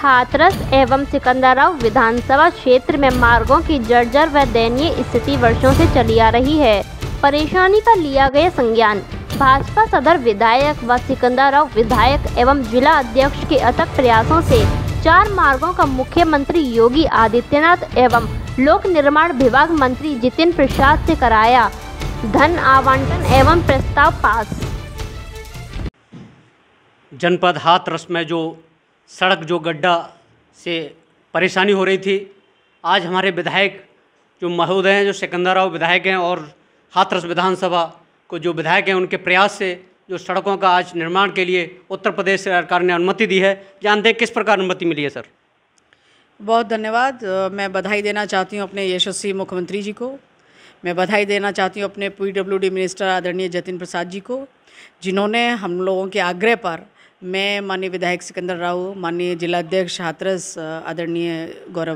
हाथरस एवं सिकंदराव विधानसभा क्षेत्र में मार्गों की जर्जर व दयनीय स्थिति वर्षों से चली आ रही है परेशानी का लिया गया संज्ञान भाजपा सदर विधायक व सिकंदराव विधायक एवं जिला अध्यक्ष के अथक प्रयासों से चार मार्गों का मुख्यमंत्री योगी आदित्यनाथ एवं लोक निर्माण विभाग मंत्री जितिन प्रसाद से कराया धन आवंटन एवं प्रस्ताव पास जनपद हाथरस में जो सड़क जो गड्ढा से परेशानी हो रही थी आज हमारे विधायक जो महोदय हैं जो सिकंदर राव विधायक हैं और हाथरस विधानसभा को जो विधायक हैं उनके प्रयास से जो सड़कों का आज निर्माण के लिए उत्तर प्रदेश सरकार ने अनुमति दी है जानते हैं किस प्रकार अनुमति मिली है सर बहुत धन्यवाद मैं बधाई देना चाहती हूँ अपने यशस्वी मुख्यमंत्री जी को मैं बधाई देना चाहती हूँ अपने पीडब्ल्यूडी मिनिस्टर आदरणीय जतिन प्रसाद जी को जिन्होंने हम लोगों के आग्रह पर मैं माननीय विधायक सिकंदर राव माननीय जिलाध्यक्ष हाथरस आदरणीय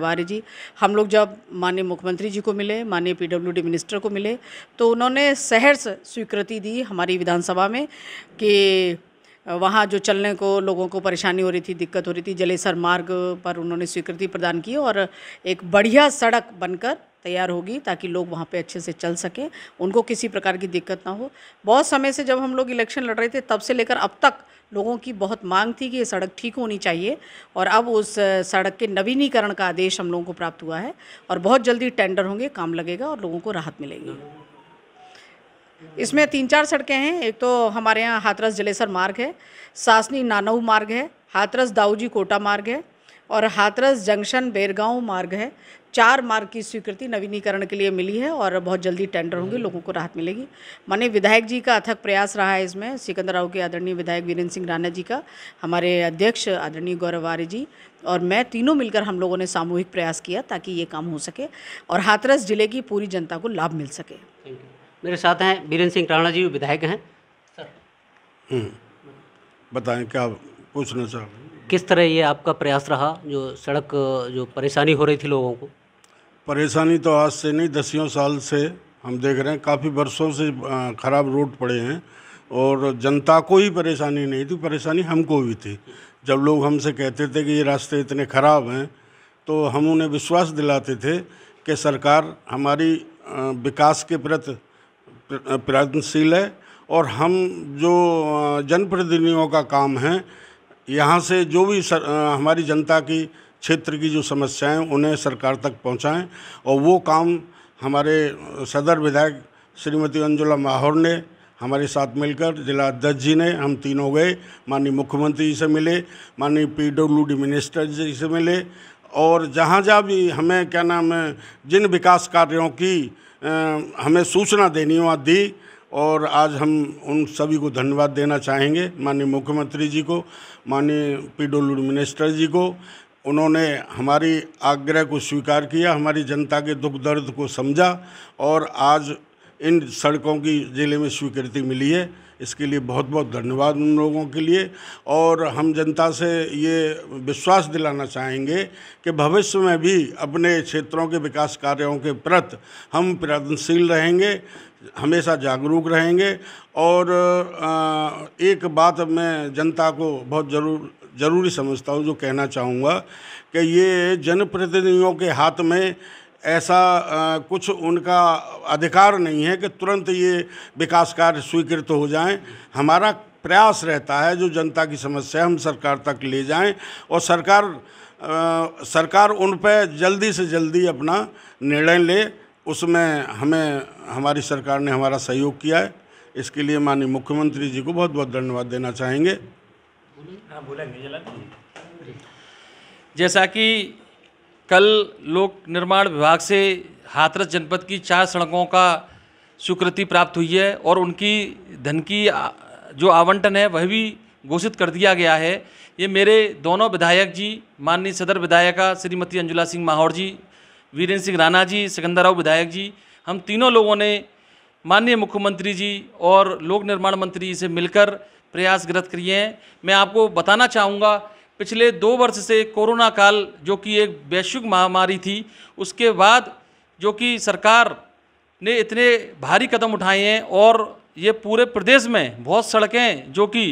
आर्य जी हम लोग जब माननीय मुख्यमंत्री जी को मिले माननीय पीडब्ल्यूडी मिनिस्टर को मिले तो उन्होंने सहर्ष स्वीकृति दी हमारी विधानसभा में कि वहाँ जो चलने को लोगों को परेशानी हो रही थी दिक्कत हो रही थी जलेसर मार्ग पर उन्होंने स्वीकृति प्रदान की और एक बढ़िया सड़क बनकर तैयार होगी ताकि लोग वहाँ पे अच्छे से चल सकें उनको किसी प्रकार की दिक्कत ना हो बहुत समय से जब हम लोग इलेक्शन लड़ रहे थे तब से लेकर अब तक लोगों की बहुत मांग थी कि ये सड़क ठीक होनी चाहिए और अब उस सड़क के नवीनीकरण का आदेश हम लोगों को प्राप्त हुआ है और बहुत जल्दी टेंडर होंगे काम लगेगा और लोगों को राहत मिलेगी इसमें तीन चार सड़कें हैं एक तो हमारे यहाँ हाथरस जलेसर मार्ग है सासनी नानऊ मार्ग है हाथरस दाऊजी कोटा मार्ग है और हाथरस जंक्शन बेरगांव मार्ग है चार मार्ग की स्वीकृति नवीनीकरण के लिए मिली है और बहुत जल्दी टेंडर होंगे हम्म। लोगों को राहत मिलेगी माने विधायक जी का अथक प्रयास रहा है इसमें सिकंदर राव के आदरणीय विधायक वीरेंद्र सिंह राणा जी का हमारे अध्यक्ष आदरणीय गौरव आर्य जी और मैं तीनों मिलकर हम लोगों ने सामूहिक प्रयास किया ताकि ये काम हो सके और हाथरस जिले की पूरी जनता को लाभ मिल सके मेरे साथ हैं बीरेंद्र सिंह राणा जी विधायक हैं सर हम्म। बताएं क्या पूछना चाह किस तरह ये आपका प्रयास रहा जो सड़क जो परेशानी हो रही थी लोगों को परेशानी तो आज से नहीं दसियों साल से हम देख रहे हैं काफ़ी वर्षों से ख़राब रोड पड़े हैं और जनता को ही परेशानी नहीं थी परेशानी हमको भी थी जब लोग हमसे कहते थे कि ये रास्ते इतने ख़राब हैं तो हम उन्हें विश्वास दिलाते थे कि सरकार हमारी विकास के प्रति प्रयत्नशील है और हम जो जनप्रतिनिधियों का काम है यहाँ से जो भी सर, हमारी जनता की क्षेत्र की जो समस्याएं उन्हें सरकार तक पहुँचाएँ और वो काम हमारे सदर विधायक श्रीमती अंजुला माहौर ने हमारे साथ मिलकर जिला अध्यक्ष जी ने हम तीनों गए माननीय मुख्यमंत्री जी से मिले माननीय पीडब्ल्यूडी मिनिस्टर जी से मिले और जहाँ जहाँ भी हमें क्या नाम है जिन विकास कार्यों की हमें सूचना देनी वहाँ दी और आज हम उन सभी को धन्यवाद देना चाहेंगे माननीय मुख्यमंत्री जी को माननीय डब्ल्यू मिनिस्टर जी को उन्होंने हमारी आग्रह को स्वीकार किया हमारी जनता के दुख दर्द को समझा और आज इन सड़कों की ज़िले में स्वीकृति मिली है इसके लिए बहुत बहुत धन्यवाद उन लोगों के लिए और हम जनता से ये विश्वास दिलाना चाहेंगे कि भविष्य में भी अपने क्षेत्रों के विकास कार्यों के प्रति हम प्रयत्नशील रहेंगे हमेशा जागरूक रहेंगे और एक बात मैं जनता को बहुत जरूर ज़रूरी समझता हूँ जो कहना चाहूँगा कि ये जनप्रतिनिधियों के हाथ में ऐसा आ, कुछ उनका अधिकार नहीं है कि तुरंत ये विकास कार्य स्वीकृत हो जाएं हमारा प्रयास रहता है जो जनता की समस्या हम सरकार तक ले जाएं और सरकार आ, सरकार उन पर जल्दी से जल्दी अपना निर्णय ले उसमें हमें हमारी सरकार ने हमारा सहयोग किया है इसके लिए माननीय मुख्यमंत्री जी को बहुत बहुत धन्यवाद देना चाहेंगे हाँ, जैसा कि कल लोक निर्माण विभाग से हाथरस जनपद की चार सड़कों का स्वीकृति प्राप्त हुई है और उनकी धन की जो आवंटन है वह भी घोषित कर दिया गया है ये मेरे दोनों विधायक जी माननीय सदर विधायिका श्रीमती अंजुला सिंह माहौर जी वीरेंद्र सिंह राणा जी सिकंदर राव विधायक जी हम तीनों लोगों ने माननीय मुख्यमंत्री जी और लोक निर्माण मंत्री से मिलकर प्रयासरत किए हैं मैं आपको बताना चाहूँगा पिछले दो वर्ष से कोरोना काल जो कि एक वैश्विक महामारी थी उसके बाद जो कि सरकार ने इतने भारी कदम उठाए हैं और ये पूरे प्रदेश में बहुत सड़कें जो कि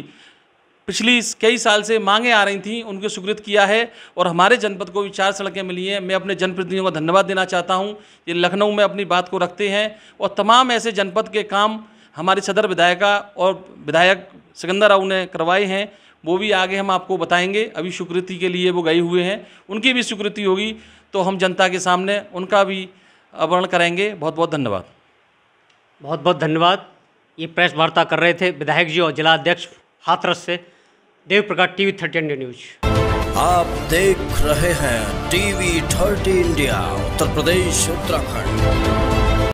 पिछली कई साल से मांगे आ रही थी उनको स्वीकृत किया है और हमारे जनपद को भी चार सड़कें मिली हैं मैं अपने जनप्रतिनिधियों का धन्यवाद देना चाहता हूँ ये लखनऊ में अपनी बात को रखते हैं और तमाम ऐसे जनपद के काम हमारे सदर विधायिका और विधायक सिकंदर राव ने करवाए हैं वो भी आगे हम आपको बताएंगे अभी स्वीकृति के लिए वो गए हुए हैं उनकी भी स्वीकृति होगी तो हम जनता के सामने उनका भी अवरण करेंगे बहुत बहुत धन्यवाद बहुत बहुत धन्यवाद ये प्रेस वार्ता कर रहे थे विधायक जी और जिलाध्यक्ष हाथरस से Dev Prakash TV thirty India news आप देख रहे हैं TV thirty India Uttar Pradesh Uttarakhand